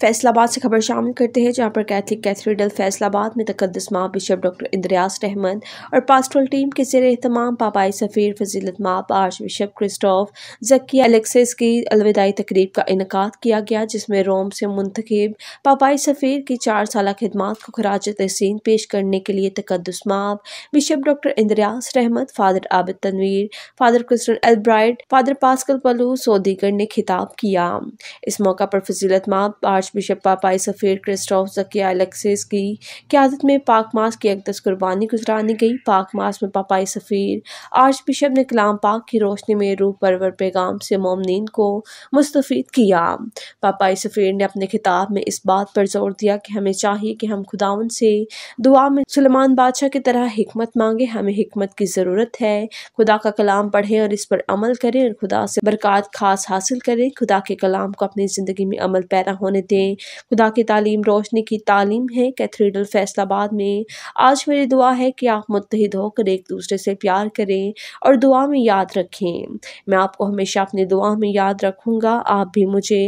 फैसलाबाद से खबर शामिल करते हैं जहां पर कैथलिक कैथेड्रल फैसलाबाद में तकदस माँ बिशप डॉक्टर इंद्रयास रहमन और पास्ट्रल टीम के जेर अहतमाम पापाई सफ़ीर फजीलत माप archbishop Christophe Zakhia Alexis की अलविदाई तकरीब का इनका किया गया जिसमें रोम से मुंतखब पापाई सफ़ीर की चार साल खदमात को खराज तहसीन पेश करने के लिए तकदस माप bishop doctor Indrias Rehmat father Abid Tanveer father क्रिस्टन एलब्राइड फादर पास्कल पलू सोदीगर ने खिताब किया इस मौका पर फजीलत माप आर्च आर्चबिशप पापाई सफ़ेर क्रिस्टोफ जकिया एलेक्सिस की क्यादत में पाक मास की अकदस कुर्बानी गुजरानी गई पाक मास में पापाई सफ़ीर आर्च बिशप ने कलाम पाक की रोशनी में रूह परवर पैगाम से ममनिन को मुस्तफ़ किया पापाई सफ़ीर ने अपने खिताब में इस बात पर जोर दिया कि हमें चाहिए कि हम खुदावन से दुआ में सलमान बादशाह की तरह हमत मांगे हमें हमत की ज़रूरत है खुदा का कलाम पढ़ें और इस पर अमल करें और खुदा से बरक़ात खास हासिल करें खुदा के कलाम को अपनी ज़िंदगी में अमल पैरा होने दें ये खुदा की तालीम रोशनी की तालीम है कैथीड्रल फैसलाबाद में आज मेरी दुआ है कि आप मुतहद होकर एक दूसरे से प्यार करें और दुआ में याद रखें मैं आपको हमेशा अपनी दुआ में याद रखूँगा आप भी मुझे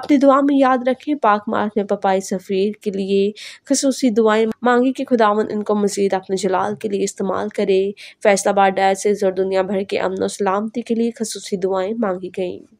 अपनी दुआ में याद रखें पाक मार्ग में पपाई सफ़ीर के लिए खसूस दुआएँ मांगी कि खुदावन इनको मज़ीद अपने जलाल के लिए इस्तेमाल करे फैसलाबाद डायसेज और दुनिया भर के अमन सलामती के लिए खसूस दुआएँ मांगी गईं